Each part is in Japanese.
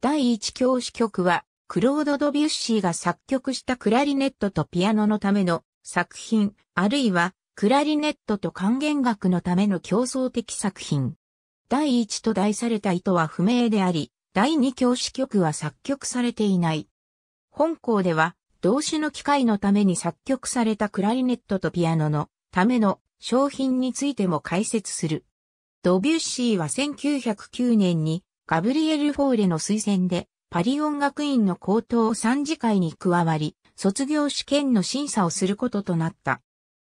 第一教師曲は、クロード・ドビュッシーが作曲したクラリネットとピアノのための作品、あるいは、クラリネットと管弦楽のための競争的作品。第一と題された意図は不明であり、第二教師曲は作曲されていない。本校では、動詞の機会のために作曲されたクラリネットとピアノのための商品についても解説する。ドビュッシーは1909年にガブリエル・フォーレの推薦で、パリ音楽院の高等参事会に加わり、卒業試験の審査をすることとなった。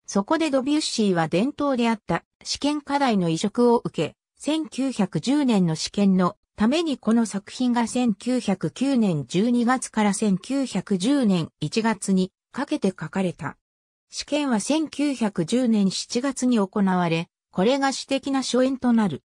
そこでドビュッシーは伝統であった試験課題の移植を受け、1910年の試験のためにこの作品が1909年12月から1910年1月にかけて書かれた。試験は1910年7月に行われ、これが私的な初演となる。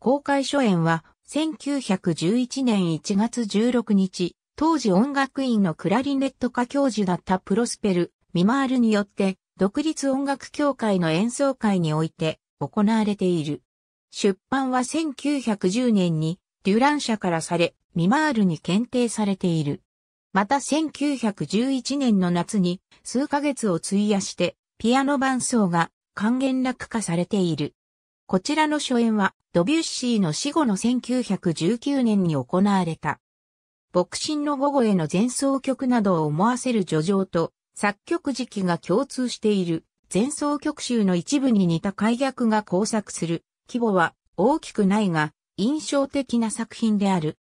公開初演は1911年1月16日、当時音楽院のクラリネット科教授だったプロスペル、ミマールによって、独立音楽協会の演奏会において行われている。出版は1910年にデュラン社からされ、ミマールに検定されている。また1911年の夏に数ヶ月を費やしてピアノ伴奏が還元楽化されている。こちらの初演は、ドビュッシーの死後の1919年に行われた。牧神の午後への前奏曲などを思わせる叙情と、作曲時期が共通している、前奏曲集の一部に似た解約が交錯する、規模は大きくないが、印象的な作品である。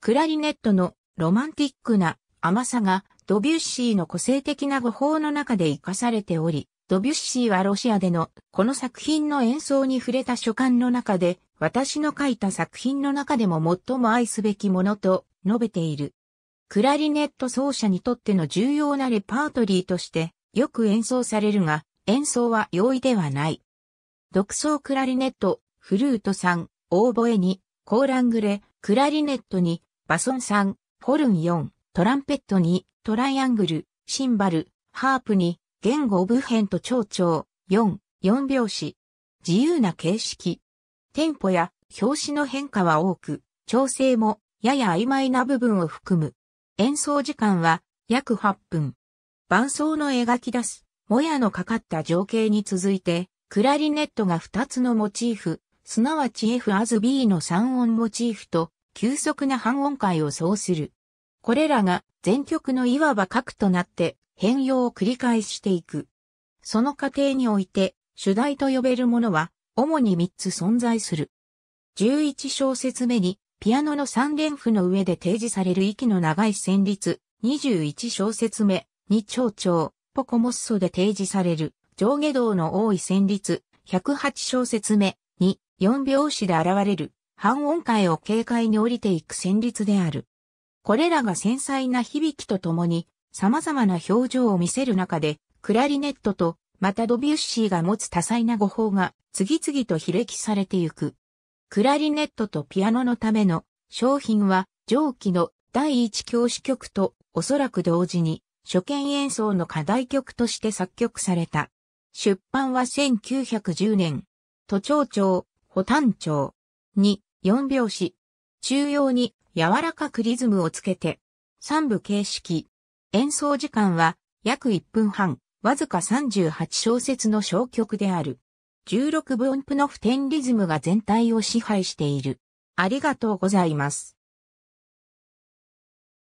クラリネットのロマンティックな甘さが、ドビュッシーの個性的な語法の中で活かされており、ドビュッシーはロシアでのこの作品の演奏に触れた書簡の中で、私の書いた作品の中でも最も愛すべきものと述べている。クラリネット奏者にとっての重要なレパートリーとしてよく演奏されるが、演奏は容易ではない。独奏クラリネット、フルート3、オーボエに、コーラングレ、クラリネットに、バソン3、ホルン4、トランペットに、トライアングル、シンバル、ハープに、言語部編と長々4、4拍子。自由な形式。テンポや表紙の変化は多く、調整もやや曖昧な部分を含む。演奏時間は約8分。伴奏の描き出す、もやのかかった情景に続いて、クラリネットが2つのモチーフ、すなわち F as B の3音モチーフと、急速な半音階を奏する。これらが全曲のいわば核となって変容を繰り返していく。その過程において、主題と呼べるものは、主に3つ存在する。11小節目に、ピアノの3連符の上で提示される息の長い旋律、21小節目、に長調、ポコモッソで提示される、上下動の多い旋律、108小節目、に、4拍子で現れる、半音階を軽快に降りていく旋律である。これらが繊細な響きとともに、様々な表情を見せる中で、クラリネットと、またドビュッシーが持つ多彩な語法が、次々と悲劇されてゆく。クラリネットとピアノのための商品は、上記の第一教師曲と、おそらく同時に、初見演奏の課題曲として作曲された。出版は1910年。都庁長、保丹長。に、四拍子。中央に柔らかくリズムをつけて、三部形式、演奏時間は約1分半、わずか38小節の小曲である。16分音符の普天リズムが全体を支配している。ありがとうございます。